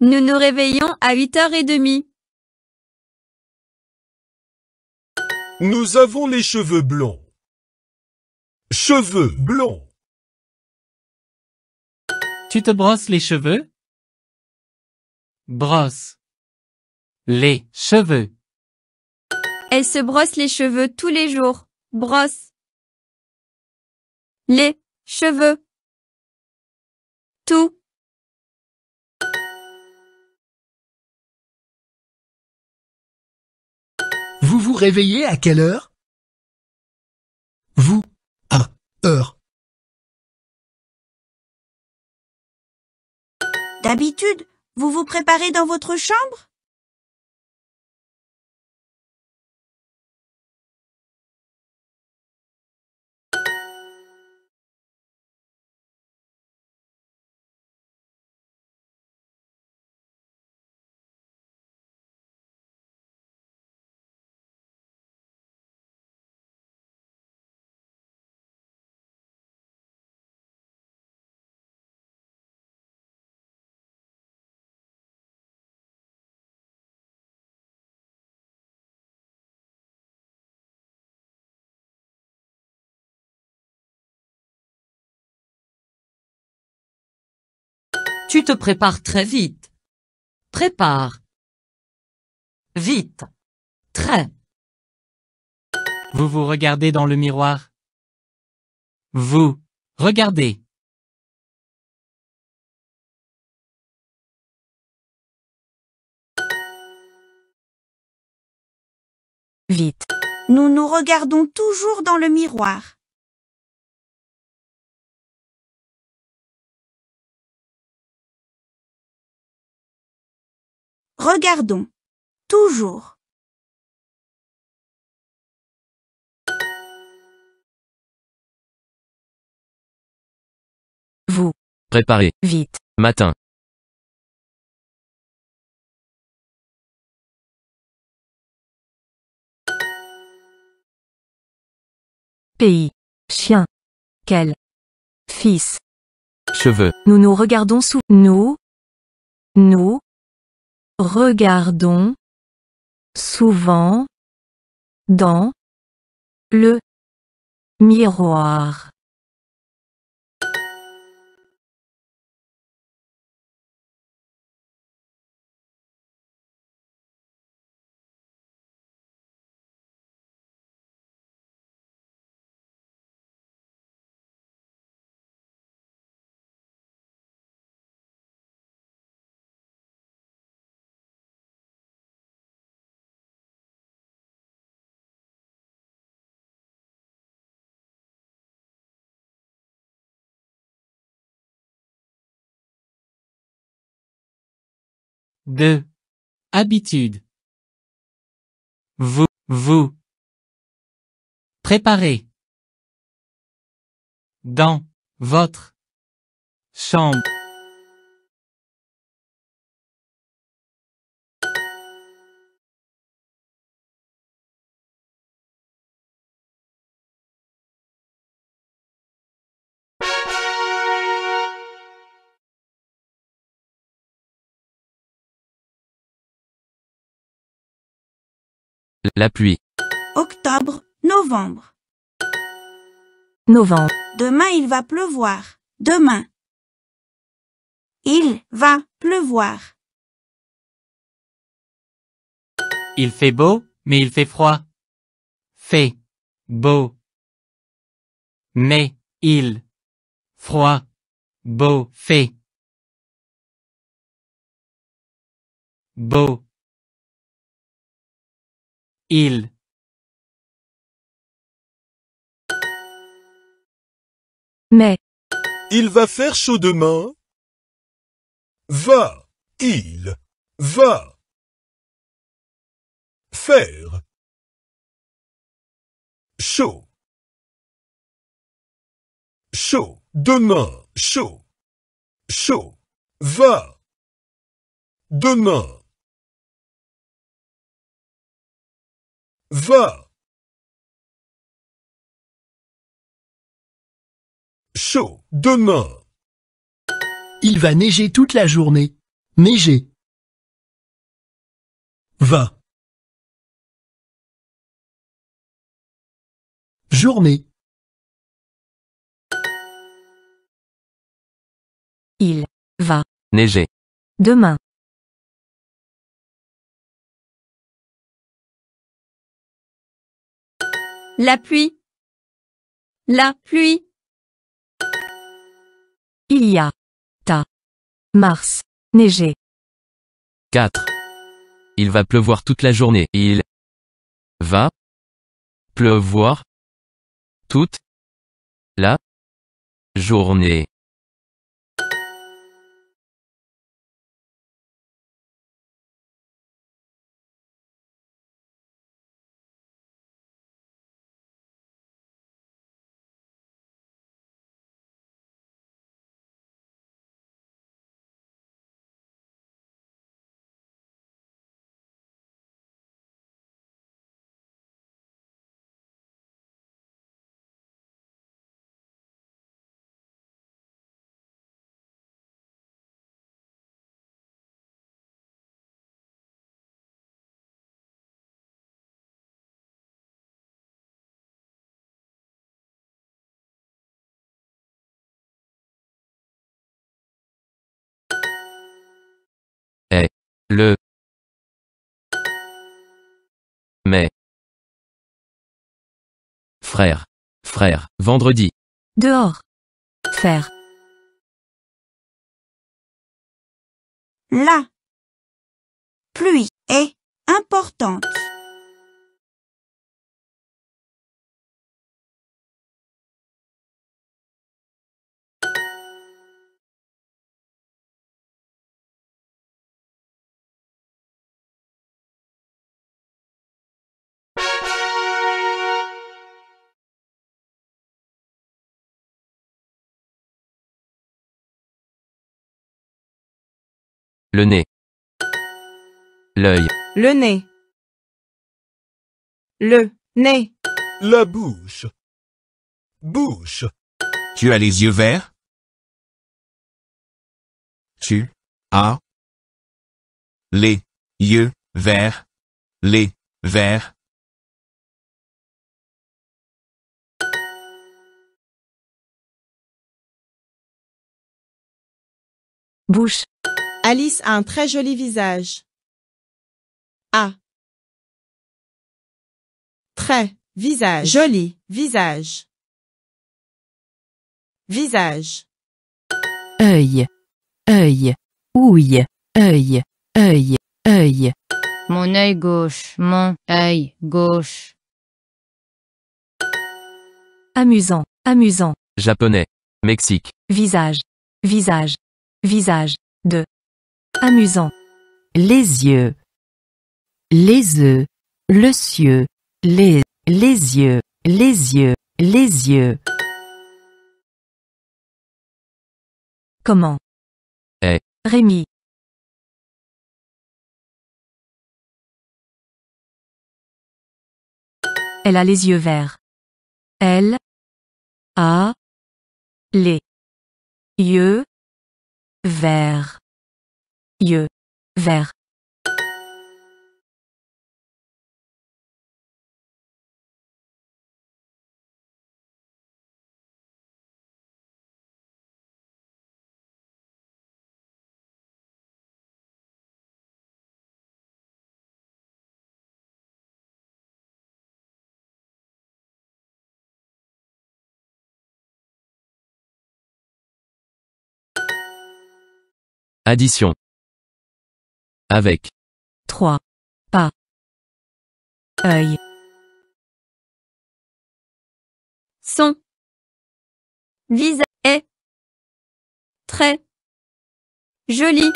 Nous nous réveillons à huit heures et demie. Nous avons les cheveux blonds. Cheveux blonds. Tu te brosses les cheveux Brosse. Les cheveux. Elle se brosse les cheveux tous les jours. Brosse. Les cheveux. Tout Vous vous réveillez à quelle heure Vous, à heure. D'habitude, vous vous préparez dans votre chambre Tu te prépares très vite. Prépare. Vite. Très. Vous vous regardez dans le miroir. Vous. Regardez. Vite. Nous nous regardons toujours dans le miroir. Regardons. Toujours. Vous. Préparez. Vite. Matin. Pays. Chien. Quel. Fils. Cheveux. Nous nous regardons sous. Nous. Nous. Regardons souvent dans le miroir. de habitude. Vous, vous. Préparez. Dans votre chambre. La pluie. Octobre, novembre. Novembre. Demain il va pleuvoir. Demain. Il va pleuvoir. Il fait beau, mais il fait froid. Fait beau. Mais il froid beau fait beau il mais il va faire chaud demain va il va faire chaud chaud demain chaud chaud va demain va chaud demain. Il va neiger toute la journée. Neiger. Va. Journée. Il va neiger demain. La pluie. La pluie. Il y a. Ta. Mars. Neigé. 4. Il va pleuvoir toute la journée. Il va pleuvoir toute la journée. le mais frère frère vendredi dehors faire la pluie est importante le nez, l'œil, le nez, le nez, la bouche, bouche. Tu as les yeux verts Tu as les yeux verts, les verts. Bouche. Alice a un très joli visage. A. Très. Visage. Joli. Visage. Visage. œil, œil, ouille, œil, œil, œil. Mon œil gauche, mon œil gauche. Amusant, amusant. Japonais. Mexique. Visage, visage, visage. De, Amusant. Les yeux. Les œufs. Le cieux. Les, les yeux. Les yeux. Les yeux. Comment Eh. Rémi. Elle a les yeux verts. Elle a les yeux verts. Yeux. Vert. Addition avec trois pas œil son visage est très joli